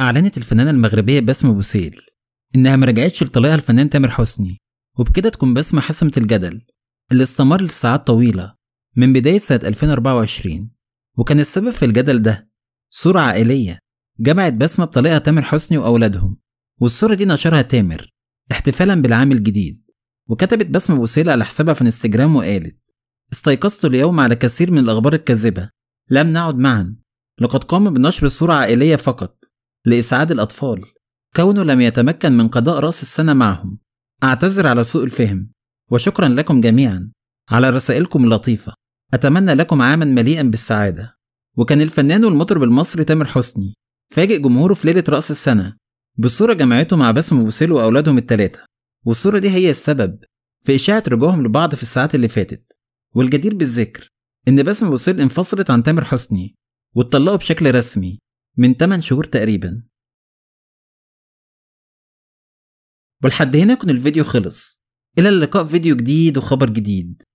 أعلنت الفنانة المغربية بسمة بوسيل إنها مرجعتش لطليقها الفنان تامر حسني وبكده تكون بسمة حسمت الجدل اللي استمر لساعات طويلة من بداية سنة 2024 وكان السبب في الجدل ده صورة عائلية جمعت بسمة بطليقها تامر حسني وأولادهم والصورة دي نشرها تامر احتفالا بالعام الجديد وكتبت بسمة بوسيل على حسابها في انستجرام وقالت استيقظت اليوم على كثير من الأخبار الكاذبة لم نعد معا لقد قام بنشر صورة عائلية فقط لإسعاد الأطفال كونه لم يتمكن من قضاء رأس السنة معهم أعتذر على سوء الفهم وشكرا لكم جميعا على رسائلكم اللطيفة أتمنى لكم عاما مليئا بالسعادة وكان الفنان والمطرب المصري تامر حسني فاجئ جمهوره في ليلة رأس السنة بصورة جمعته مع باسم بوسيل وأولادهم التلاتة والصورة دي هي السبب في إشاعة رجوعهم لبعض في الساعات اللي فاتت والجدير بالذكر إن باسم بوسيل انفصلت عن تامر حسني واتطلقوا بشكل رسمي من 8 شهور تقريبا ولحد هنا يكون الفيديو خلص إلى اللقاء فيديو جديد وخبر جديد